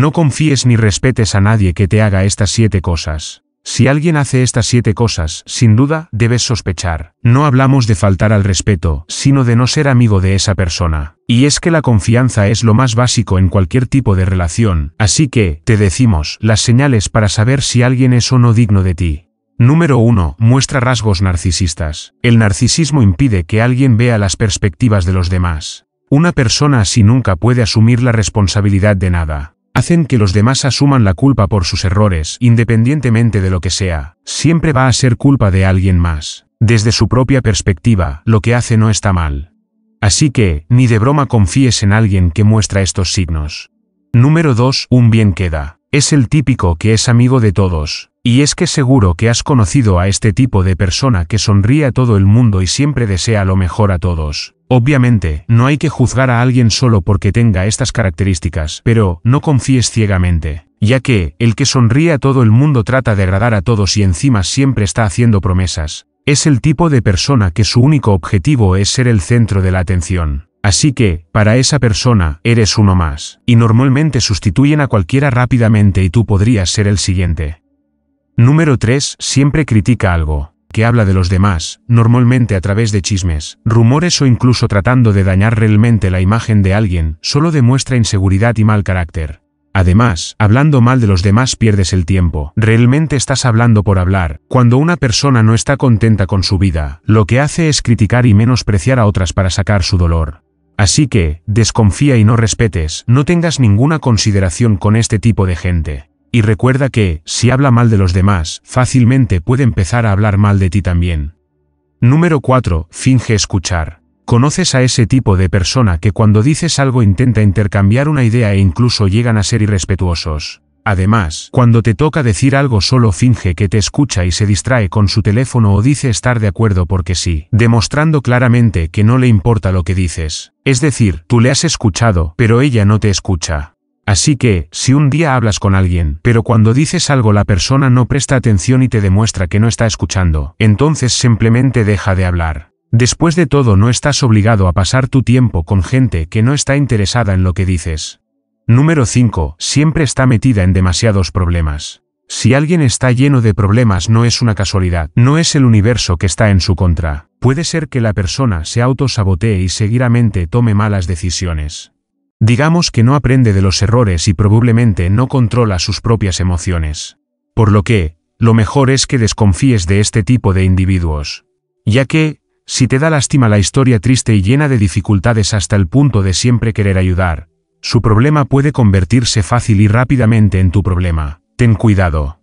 No confíes ni respetes a nadie que te haga estas siete cosas. Si alguien hace estas siete cosas, sin duda, debes sospechar. No hablamos de faltar al respeto, sino de no ser amigo de esa persona. Y es que la confianza es lo más básico en cualquier tipo de relación, así que, te decimos, las señales para saber si alguien es o no digno de ti. Número 1. Muestra rasgos narcisistas. El narcisismo impide que alguien vea las perspectivas de los demás. Una persona así nunca puede asumir la responsabilidad de nada hacen que los demás asuman la culpa por sus errores, independientemente de lo que sea. Siempre va a ser culpa de alguien más. Desde su propia perspectiva, lo que hace no está mal. Así que, ni de broma confíes en alguien que muestra estos signos. Número 2. Un bien queda. Es el típico que es amigo de todos, y es que seguro que has conocido a este tipo de persona que sonríe a todo el mundo y siempre desea lo mejor a todos. Obviamente, no hay que juzgar a alguien solo porque tenga estas características, pero no confíes ciegamente, ya que, el que sonríe a todo el mundo trata de agradar a todos y encima siempre está haciendo promesas. Es el tipo de persona que su único objetivo es ser el centro de la atención. Así que, para esa persona, eres uno más, y normalmente sustituyen a cualquiera rápidamente y tú podrías ser el siguiente. Número 3. Siempre critica algo que habla de los demás, normalmente a través de chismes, rumores o incluso tratando de dañar realmente la imagen de alguien, solo demuestra inseguridad y mal carácter. Además, hablando mal de los demás pierdes el tiempo. Realmente estás hablando por hablar. Cuando una persona no está contenta con su vida, lo que hace es criticar y menospreciar a otras para sacar su dolor. Así que, desconfía y no respetes, no tengas ninguna consideración con este tipo de gente. Y recuerda que, si habla mal de los demás, fácilmente puede empezar a hablar mal de ti también. Número 4. Finge escuchar. Conoces a ese tipo de persona que cuando dices algo intenta intercambiar una idea e incluso llegan a ser irrespetuosos. Además, cuando te toca decir algo solo finge que te escucha y se distrae con su teléfono o dice estar de acuerdo porque sí, demostrando claramente que no le importa lo que dices. Es decir, tú le has escuchado, pero ella no te escucha. Así que, si un día hablas con alguien, pero cuando dices algo la persona no presta atención y te demuestra que no está escuchando, entonces simplemente deja de hablar. Después de todo no estás obligado a pasar tu tiempo con gente que no está interesada en lo que dices. Número 5. Siempre está metida en demasiados problemas. Si alguien está lleno de problemas no es una casualidad, no es el universo que está en su contra. Puede ser que la persona se autosabotee y seguidamente tome malas decisiones. Digamos que no aprende de los errores y probablemente no controla sus propias emociones. Por lo que, lo mejor es que desconfíes de este tipo de individuos. Ya que, si te da lástima la historia triste y llena de dificultades hasta el punto de siempre querer ayudar, su problema puede convertirse fácil y rápidamente en tu problema. Ten cuidado.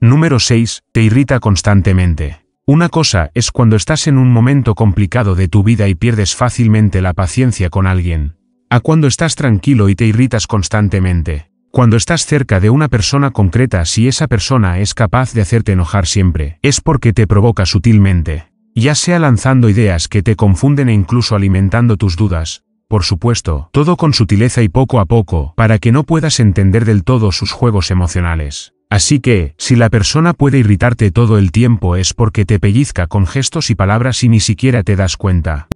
Número 6. Te irrita constantemente. Una cosa es cuando estás en un momento complicado de tu vida y pierdes fácilmente la paciencia con alguien, a cuando estás tranquilo y te irritas constantemente. Cuando estás cerca de una persona concreta, si esa persona es capaz de hacerte enojar siempre, es porque te provoca sutilmente, ya sea lanzando ideas que te confunden e incluso alimentando tus dudas, por supuesto, todo con sutileza y poco a poco, para que no puedas entender del todo sus juegos emocionales. Así que, si la persona puede irritarte todo el tiempo es porque te pellizca con gestos y palabras y ni siquiera te das cuenta.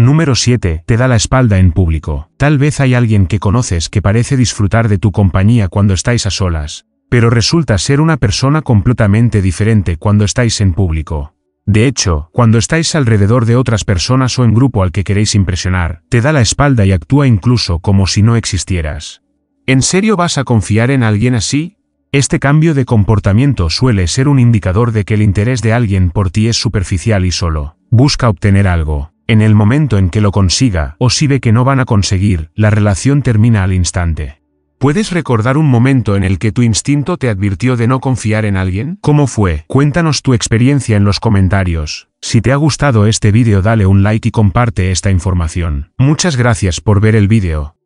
Número 7. Te da la espalda en público. Tal vez hay alguien que conoces que parece disfrutar de tu compañía cuando estáis a solas, pero resulta ser una persona completamente diferente cuando estáis en público. De hecho, cuando estáis alrededor de otras personas o en grupo al que queréis impresionar, te da la espalda y actúa incluso como si no existieras. ¿En serio vas a confiar en alguien así? Este cambio de comportamiento suele ser un indicador de que el interés de alguien por ti es superficial y solo busca obtener algo. En el momento en que lo consiga, o si ve que no van a conseguir, la relación termina al instante. ¿Puedes recordar un momento en el que tu instinto te advirtió de no confiar en alguien? ¿Cómo fue? Cuéntanos tu experiencia en los comentarios. Si te ha gustado este vídeo dale un like y comparte esta información. Muchas gracias por ver el vídeo.